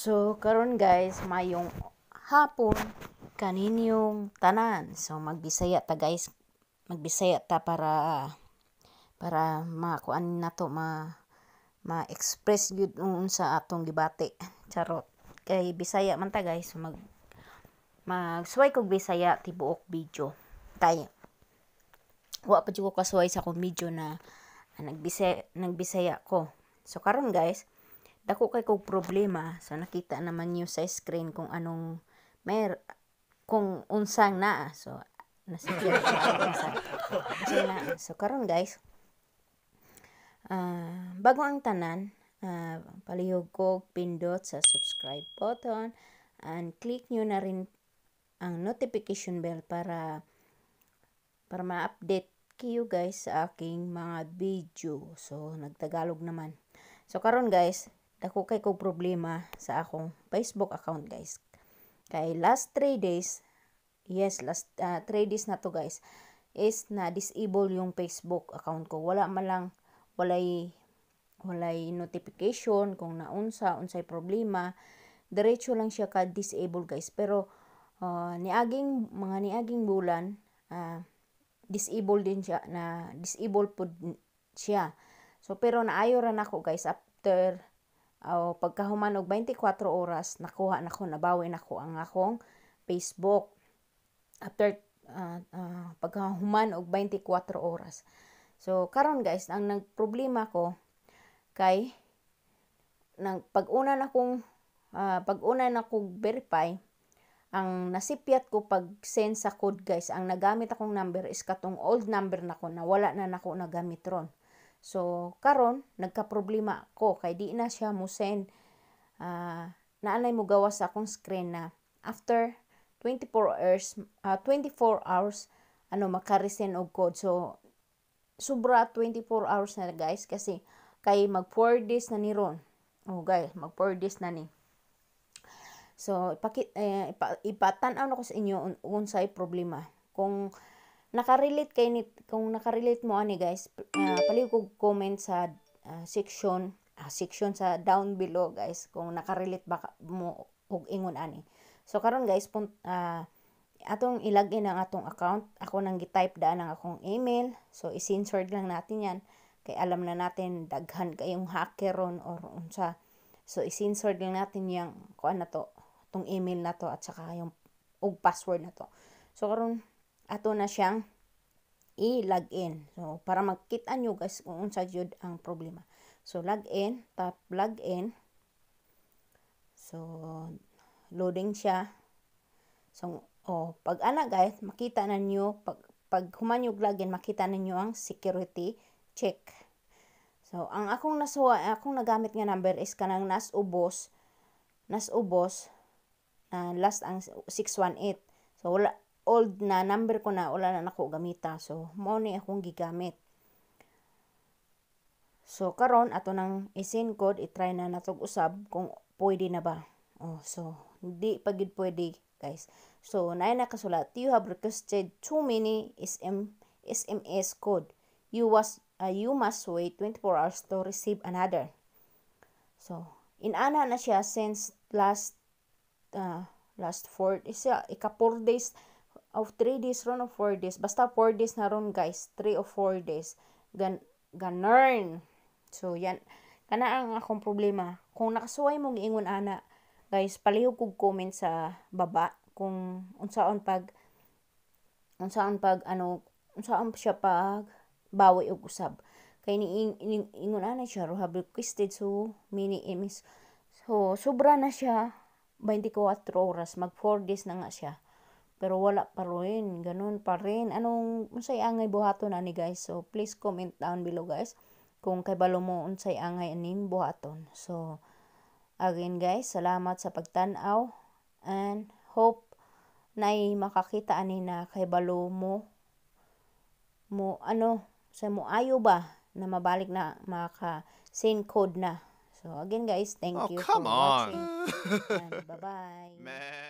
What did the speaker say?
So, karon guys, mayong hapon kaninyong tanan. So, magbisaya ta guys. Magbisaya ta para para makuan na to ma ma-express gyud unsa atong gibati. Charot. Kay bisaya man ta guys, mag magsuway kog bisaya tibuok video. Kay wa pa jud ko kasuway sa akong video na, na nagbisaya nagbisaya ko. So karon guys, dako kay kog problema so nakita naman niyo sa screen kung anong mer kung unsang naa so nasikip sa na. so karon guys uh, bago ang tanan uh, palihog ko pindot sa subscribe button and click nyo na rin ang notification bell para para ma-update kayo guys sa aking mga video so nagtagalog naman so karon guys dako kay kog problema sa akong Facebook account guys kay last 3 days yes last 3 uh, ah, days na to guys is na disable yung Facebook account ko wala man lang walay walay notification kung naunsa unsay problema diretso lang siya ka disable guys pero uh, niaging mga niaging bulan uh, disable din siya na disable pud siya so pero naayo ra nako guys after o pagkahuman og 24 oras nakuha nako nabawi nako ang akong Facebook after uh, ah, uh, ah, pagkahuman og 24 oras so karon guys ang nagproblema ko kay nang pag-una na kong uh, pag-una na kong verify ang nasipyat ko pag send sa code guys ang nagamit akong number is katong old number nako na wala na nako nagamit ron So, karon nagka-problema ko kay di na siya mo send uh, naanay mo gawas sa akong screen na after 24 hours uh, ah, 24 hours ano makaresend og code. So, sobra 24 hours na guys kasi kay mag 4 days na ni Ron. Oh guys, mag 4 days na ni. So, ipakit, eh, ipa, ipatanaw na ko sa inyo un, unsay problema. Kung nakarelate kay ni, kung nakarelate mo ani guys uh, ah, palikog comment sa uh, section uh, section sa down below guys kung nakarelate ba mo og ingon ani so karon guys punt, uh, atong ilagin ang atong account ako nang gi-type da ang akong email so i-censored lang natin yan kay alam na natin daghan kayong hacker ron or unsa so i-censored lang natin yang kuan na to tong email na to at saka yung og password na to so karon ato na siyang i-log in. So, para makita nyo guys kung unsa jud ang problema. So, log in, tap log in. So, loading siya. So, oh, pag ana guys, makita na nyo, pag, pag humanyo log in, makita na nyo ang security check. So, ang akong nasuwa, akong nagamit nga number is kanang nas ubos, nas ubos, uh, last ang 618. So, wala, old na number ko na wala na ako gamita so mo ni akong gigamit so karon ato nang isin code i-try na natog usab kung pwede na ba oh so hindi pa gid pwede guys so naay nakasulat you have requested too many SM SMS code you was uh, you must wait 24 hours to receive another so inana na siya since last uh, last four is ika four days of 3 days run of 4 days. Basta 4 days na run guys. 3 of 4 days. Gan ganern. So, yan. Kana ang akong problema. Kung nakasuway mo giingon ana, guys, palihog kog comment sa baba kung unsaon pag unsaon pag ano unsaon siya pag bawi og usab. Kay ni ingon ana siya have requested so mini imis. Eh, so, sobra na siya 24 oras, mag 4 days na nga siya. Pero wala pa rin. Ganun pa rin. Anong unsay angay buhaton ani guys. So please comment down below guys kung kay balo mo unsay angay aning buhaton. So again guys, salamat sa pagtanaw. and hope na makakita ani na kay balo mo mo ano sa mo ayo ba na mabalik na maka same code na. So again guys, thank oh, you for on. watching. and bye-bye.